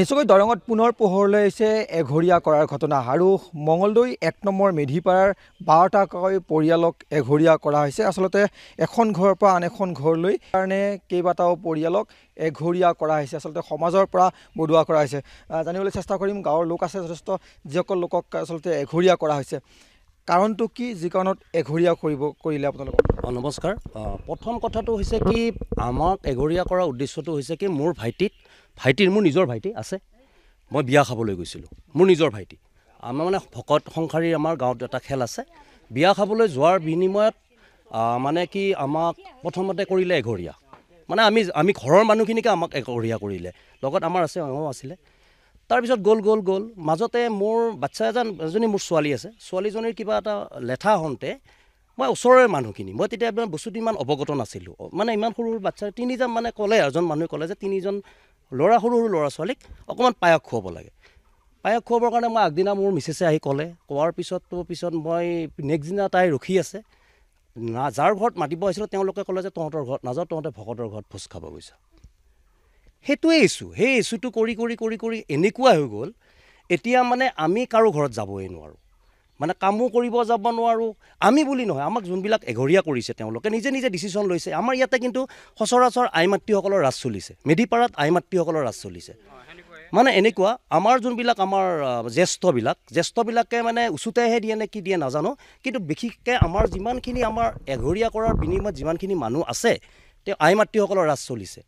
নিশ্চয়কৈ দৰঙত পুনৰ পোহৰলৈ আহিছে এঘৰীয়া কৰাৰ ঘটনা আৰু মঙলদৈ এক নম্বৰ মেধিপাৰাৰ বাৰটাকৈ পৰিয়ালক এঘৰীয়া কৰা হৈছে আচলতে এখন ঘৰৰ পৰা আন এখন ঘৰলৈ কাৰণে কেইবাটাও পৰিয়ালক এঘৰীয়া কৰা হৈছে আচলতে সমাজৰ পৰা বদুৱা কৰা হৈছে জানিবলৈ চেষ্টা কৰিম গাঁৱৰ লোক আছে যথেষ্ট যিসকল লোকক আচলতে এঘৰীয়া কৰা হৈছে কাৰণটো কি যি কাৰণত এঘৰীয়া কৰিব কৰিলে আপোনালোকক নমস্কাৰ প্ৰথম কথাটো হৈছে কি আমাক এঘৰীয়া কৰাৰ উদ্দেশ্যটো হৈছে কি মোৰ ভাইটিত ভাইটিৰ মোৰ নিজৰ ভাইটি আছে মই বিয়া খাবলৈ গৈছিলোঁ মোৰ নিজৰ ভাইটি আমাৰ মানে ভকত সংসাৰীৰ আমাৰ গাঁৱত এটা খেল আছে বিয়া খাবলৈ যোৱাৰ বিনিময়ত মানে কি আমাক প্ৰথমতে কৰিলে এঘৰীয়া মানে আমি আমি ঘৰৰ মানুহখিনিকে আমাক এঘৰীয়া কৰিলে লগত আমাৰ আছে অঁ আছিলে তাৰপিছত গ'ল গ'ল গ'ল মাজতে মোৰ বাচ্ছা এজন এজনী মোৰ ছোৱালী আছে ছোৱালীজনীৰ কিবা এটা লেঠা হওঁতে মই ওচৰৰে মানুহখিনি মই তেতিয়া মই বস্তুটো ইমান অৱগত নাছিলোঁ মানে ইমান সৰু সৰু বাচ্ছা তিনিজন মানে ক'লে এজন মানুহে ক'লে যে তিনিজন ল'ৰা সৰু সৰু ল'ৰা ছোৱালীক অকণমান পায়স খুৱাব লাগে পায়স খুৱাবৰ কাৰণে মই আগদিনা মোৰ মিছেছে আহি ক'লে কোৱাৰ পিছততো পিছত মই নেক্সট দিনা তাই ৰখি আছে না যাৰ ঘৰত মাতিব আহিছিলোঁ তেওঁলোকে ক'লে যে তহঁতৰ ঘৰত নাযাওঁ তহঁতে ভকতৰ ঘৰত ভোজ খাব গৈছা সেইটোৱে ইচ্যু সেই ইচ্যুটো কৰি কৰি কৰি কৰি এনেকুৱা হৈ গ'ল এতিয়া মানে আমি কাৰো ঘৰত যাবই নোৱাৰোঁ মানে কামো কৰিব যাব নোৱাৰোঁ আমি বুলি নহয় আমাক যোনবিলাক এঘৰীয়া কৰিছে তেওঁলোকে নিজে নিজে ডিচিশ্যন লৈছে আমাৰ ইয়াতে কিন্তু সচৰাচৰ আই মাতৃসকলৰ ৰাজ চলিছে মেধিপাৰাত আই মাতৃসকলৰ ৰাজ চলিছে মানে এনেকুৱা আমাৰ যোনবিলাক আমাৰ জ্যেষ্ঠবিলাক জ্যেষ্ঠবিলাকে মানে উচুতেহে দিয়ে নে কি দিয়ে নাজানো কিন্তু বিশেষকৈ আমাৰ যিমানখিনি আমাৰ এঘৰীয়া কৰাৰ বিনিময়ত যিমানখিনি মানুহ আছে তেওঁ আই মাতৃসকলৰ ৰাজ চলিছে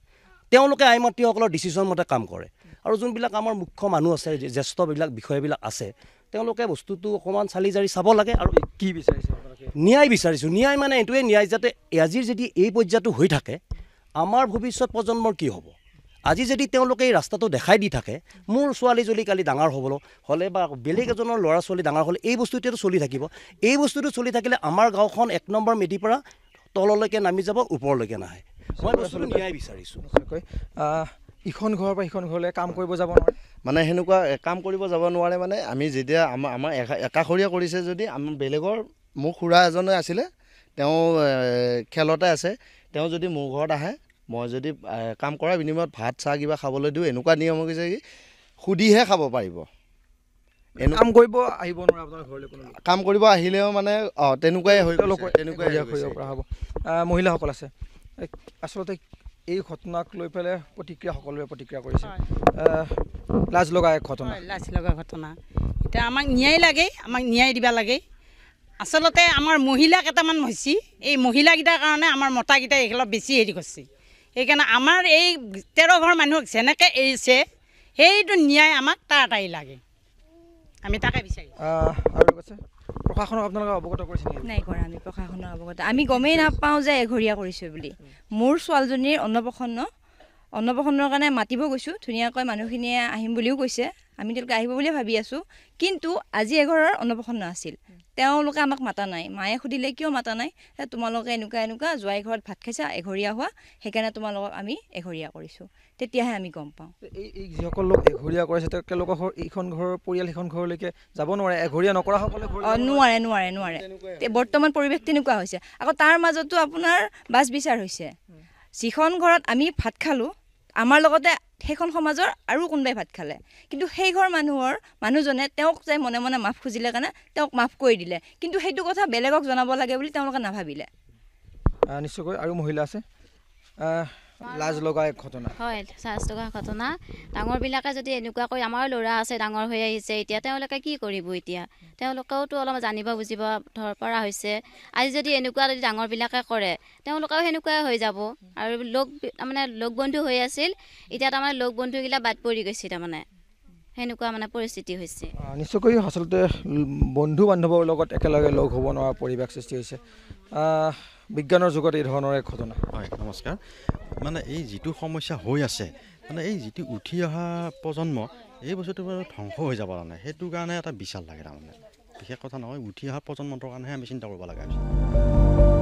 তেওঁলোকে আই মাতৃসকলৰ ডিচিশ্যন মতে কাম কৰে আৰু যোনবিলাক আমাৰ মুখ্য মানুহ আছে জ্যেষ্ঠবিলাক বিষয়াবিলাক আছে তেওঁলোকে বস্তুটো অকণমান চালি জাৰি চাব লাগে আৰু কি বিচাৰিছে ন্যায় বিচাৰিছোঁ ন্যায় মানে এইটোৱে ন্যায় যাতে আজিৰ যদি এই পৰ্যায়টো হৈ থাকে আমাৰ ভৱিষ্যত প্ৰজন্মৰ কি হ'ব আজি যদি তেওঁলোকে এই ৰাস্তাটো দেখাই দি থাকে মোৰ ছোৱালীজনী কালি ডাঙৰ হ'বলৈ হ'লে বা বেলেগ এজনৰ ল'ৰা ছোৱালী ডাঙৰ হ'লে এই বস্তু এতিয়াতো চলি থাকিব এই বস্তুটো চলি থাকিলে আমাৰ গাঁওখন এক নম্বৰ মেডিৰ পৰা তললৈকে নামি যাব ওপৰলৈকে নাহে মই বস্তুটো ন্যায় বিচাৰিছোঁ ইখন ঘৰৰ পৰা সিখন ঘৰলৈ কাম কৰিব যাব নোৱাৰে মানে সেনেকুৱা কাম কৰিব যাব নোৱাৰে মানে আমি যেতিয়া আমাৰ আমাৰ একাষৰীয়া কৰিছে যদি আমাৰ বেলেগৰ মোৰ খুড়া এজনে আছিলে তেওঁ খেলতে আছে তেওঁ যদি মোৰ ঘৰত আহে মই যদি কাম কৰাৰ বিনিময়ত ভাত চাহ কিবা খাবলৈ দিওঁ এনেকুৱা নিয়ম হৈ হৈছে কি সুধিহে খাব পাৰিব কাম কৰিব আহিব নোৱাৰে কাম কৰিব আহিলেও মানে অঁ তেনেকুৱাই হৈ গ'ল তেনেকুৱাই হৈ যাব পৰা হ'ব মহিলাসকল আছে আচলতে এই ঘটনাক লৈ পেলাই প্ৰতিক্ৰিয়া সকলোৱে প্ৰতিক্ৰিয়া কৰিছে লাজ লগা এক ঘটনা লাজ লগা ঘটনা এতিয়া আমাক ন্যায় লাগে আমাক ন্যায় দিব লাগে আচলতে আমাৰ মহিলা কেইটামান হৈছে এই মহিলাকেইটাৰ কাৰণে আমাৰ মতাকেইটাই এইফালে বেছি হেৰি কৰিছে সেইকাৰণে আমাৰ এই তেৰ ঘৰ মানুহক যেনেকৈ এৰিছে সেইটো ন্যায় আমাক তাৰ তাৰি লাগে আমি তাকে বিচাৰিম প্ৰশাসনক আপোনালোকে অৱগত কৰিছে নাই কৰা আমি প্ৰশাসনক অৱগত আমি গমেই নাপাওঁ যে এঘৰীয়া কৰিছোঁ বুলি মোৰ ছোৱালীজনীৰ অন্নপ্ৰসন্ন অন্নপ্ৰসন্নৰ কাৰণে মাতিব গৈছোঁ ধুনীয়াকৈ মানুহখিনিয়ে আহিম বুলিও কৈছে আমি তেওঁলোকে আহিব বুলিয়ে ভাবি আছোঁ কিন্তু আজি এঘৰৰ অন্নপ্ৰসন্ন আছিল তেওঁলোকে আমাক মতা নাই মায়ে সুধিলে কিয় মতা নাই তোমালোকে এনেকুৱা এনেকুৱা যোৱা ঘৰত ভাত খাইছা এঘৰীয়া হোৱা সেইকাৰণে তোমালোকক আমি এঘৰীয়া কৰিছোঁ তেতিয়াহে আমি গম পাওঁ এই যিসকল লোক এঘৰীয়া কৰিছে তেওঁলোকৰ ঘৰ এইখন ঘৰৰ পৰিয়াল সেইখন ঘৰলৈকে যাব নোৱাৰে এঘৰীয়া নকৰা নকৰাসকলে নোৱাৰে নোৱাৰে নোৱাৰে বৰ্তমান পৰিৱেশ তেনেকুৱা হৈছে আকৌ তাৰ মাজতো আপোনাৰ বাছ বিচাৰ হৈছে যিখন ঘৰত আমি ভাত খালোঁ আমাৰ লগতে সেইখন সমাজৰ আৰু কোনোবাই ভাত খালে কিন্তু সেই ঘৰ মানুহৰ মানুহজনে তেওঁক যে মনে মনে মাফ খুজিলে কাৰণে তেওঁক মাফ কৰি দিলে কিন্তু সেইটো কথা বেলেগক জনাব লাগে বুলি তেওঁলোকে নাভাবিলে নিশ্চয়কৈ আৰু মহিলা আছে লাজ লগা এক ঘটনা হয় লাজ লগা ঘটনা ডাঙৰবিলাকে যদি এনেকুৱা এনেকুৱাকৈ আমাৰ ল'ৰা আছে ডাঙৰ হৈ আহিছে এতিয়া তেওঁলোকে কি কৰিব এতিয়া তেওঁলোকেওতো অলপ জানিব বুজিব ধৰ পৰা হৈছে আজি যদি এনেকুৱা যদি ডাঙৰবিলাকে কৰে তেওঁলোকেও সেনেকুৱাই হৈ যাব আৰু লগ মানে লগ বন্ধু হৈ আছিল এতিয়া তাৰমানে লগ বন্ধুগিলা বাদ পৰি গৈছে তাৰমানে সেনেকুৱা মানে পৰিস্থিতি হৈছে নিশ্চয়কৈ আচলতে বন্ধু বান্ধৱৰ লগত একেলগে লগ হ'ব নোৱাৰা পৰিৱেশ সৃষ্টি হৈছে বিজ্ঞানৰ যুগত এই ধৰণৰ এক ঘটনা হয় নমস্কাৰ মানে এই যিটো সমস্যা হৈ আছে মানে এই যিটো উঠি অহা প্ৰজন্ম এই বস্তুটো ধ্বংস হৈ যাব তাৰমানে সেইটো কাৰণে এটা বিচাৰ লাগে তাৰমানে বিশেষ কথা নহয় উঠি অহা প্ৰজন্মটোৰ কাৰণেহে আমি চিন্তা কৰিব লাগে